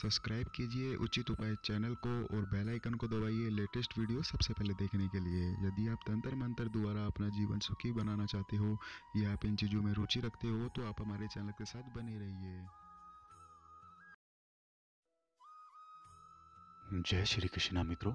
subscribe कीजिए उचित उपाय चैनल को और बेल आइकन को दबाइए लेटेस्ट वीडियो सबसे पहले देखने के लिए यदि आप तंत्र मंत्र द्वारा अपना जीवन सुखी बनाना चाहते हो या आप इन चीज़ों में रुचि रखते हो तो आप हमारे चैनल के साथ बने रहिए जय श्री कृष्णा मित्रों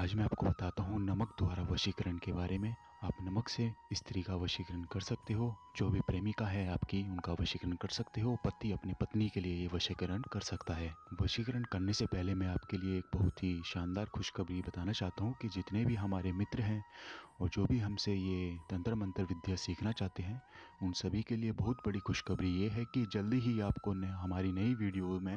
आज मैं आपको बताता हूँ नमक द्वारा वशीकरण के बारे में आप नमक से स्त्री का वशीकरण कर सकते हो जो भी प्रेमिका है आपकी उनका वशीकरण कर सकते हो पति अपनी पत्नी के लिए ये वशीकरण कर सकता है वशीकरण करने से पहले मैं आपके लिए एक बहुत ही शानदार खुशखबरी बताना चाहता हूँ कि जितने भी हमारे मित्र हैं और जो भी हमसे ये तंत्र मंत्र विद्या सीखना चाहते हैं उन सभी के लिए बहुत बड़ी खुशखबरी ये है कि जल्दी ही आपको हमारी नई वीडियो में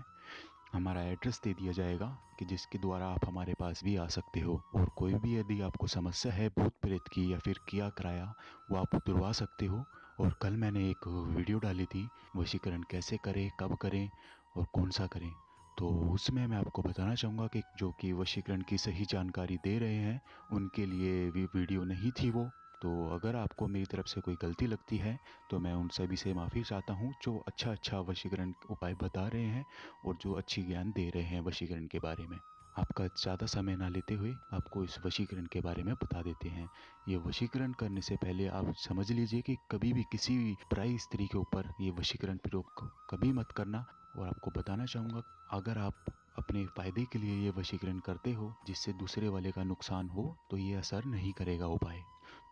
हमारा एड्रेस दे दिया जाएगा कि जिसके द्वारा आप हमारे पास भी आ सकते हो और कोई भी यदि आपको समस्या है भूत प्रेत की या फिर किया कराया वो आप उतरवा सकते हो और कल मैंने एक वीडियो डाली थी वशीकरण कैसे करें कब करें और कौन सा करें तो उसमें मैं आपको बताना चाहूँगा कि जो कि वशीकरण की सही जानकारी दे रहे हैं उनके लिए भी वीडियो नहीं थी वो तो अगर आपको मेरी तरफ से कोई गलती लगती है तो मैं उन सभी से माफ़ी चाहता हूँ जो अच्छा अच्छा वशीकरण उपाय बता रहे हैं और जो अच्छी ज्ञान दे रहे हैं वशीकरण के बारे में आपका ज़्यादा समय ना लेते हुए आपको इस वशीकरण के बारे में बता देते हैं ये वशीकरण करने से पहले आप समझ लीजिए कि कभी भी किसी भी प्राई स्त्री के ऊपर ये वशीकरण प्रयोग कभी मत करना और आपको बताना चाहूँगा अगर आप अपने फ़ायदे के लिए ये वशीकरण करते हो जिससे दूसरे वाले का नुकसान हो तो ये असर नहीं करेगा उपाय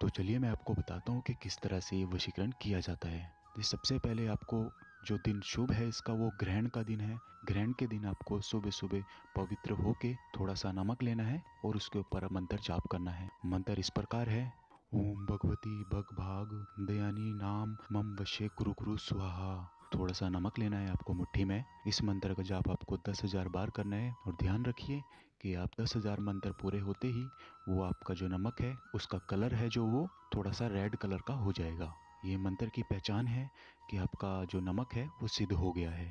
तो चलिए मैं आपको बताता हूँ कि किस तरह से ये वशीकरण किया जाता है सबसे पहले आपको जो दिन शुभ है इसका वो ग्रहण का दिन है ग्रहण के दिन आपको सुबह सुबह पवित्र होके थोड़ा सा नमक लेना है और उसके ऊपर मंत्र जाप करना है मंत्र इस प्रकार है ओम भगवती भग भाग दयानी नाम मम वशे कुरु कुरु स्वाहा थोड़ा सा नमक लेना है आपको मुट्ठी में इस मंत्र का जाप आपको दस हजार बार करना है और ध्यान रखिए कि आप दस हज़ार मंत्र पूरे होते ही वो आपका जो नमक है उसका कलर है जो वो थोड़ा सा रेड कलर का हो जाएगा ये मंत्र की पहचान है कि आपका जो नमक है वो सिद्ध हो गया है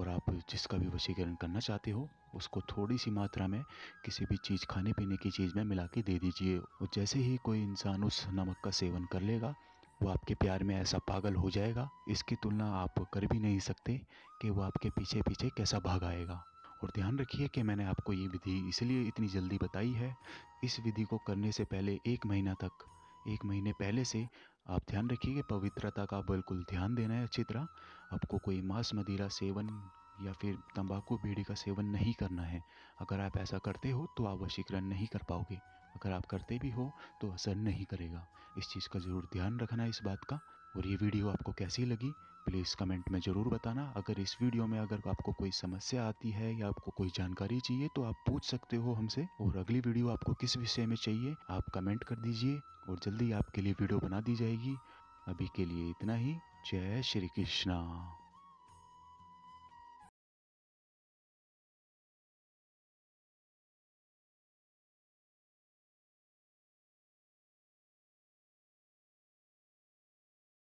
और आप जिसका भी वशीकरण करना चाहते हो उसको थोड़ी सी मात्रा में किसी भी चीज़ खाने पीने की चीज़ में मिला के दे दीजिए और जैसे ही कोई इंसान उस नमक का सेवन कर लेगा वो आपके प्यार में ऐसा पागल हो जाएगा इसकी तुलना आप कर भी नहीं सकते कि वो आपके पीछे पीछे कैसा भाग आएगा और ध्यान रखिए कि मैंने आपको ये विधि इसलिए इतनी जल्दी बताई है इस विधि को करने से पहले एक महीना तक एक महीने पहले से आप ध्यान रखिए कि पवित्रता का बिल्कुल ध्यान देना है अच्छी तरह आपको कोई मांस मदिरा सेवन या फिर तंबाकू बीड़ी का सेवन नहीं करना है अगर आप ऐसा करते हो तो आप वशीकरण नहीं कर पाओगे अगर आप करते भी हो तो असर नहीं करेगा इस चीज़ का ज़रूर ध्यान रखना है इस बात का और ये वीडियो आपको कैसी लगी प्लीज़ कमेंट में ज़रूर बताना अगर इस वीडियो में अगर आपको कोई समस्या आती है या आपको कोई जानकारी चाहिए तो आप पूछ सकते हो हमसे और अगली वीडियो आपको किस विषय में चाहिए आप कमेंट कर दीजिए और जल्दी आपके लिए वीडियो बना दी जाएगी अभी के लिए इतना ही जय श्री कृष्णा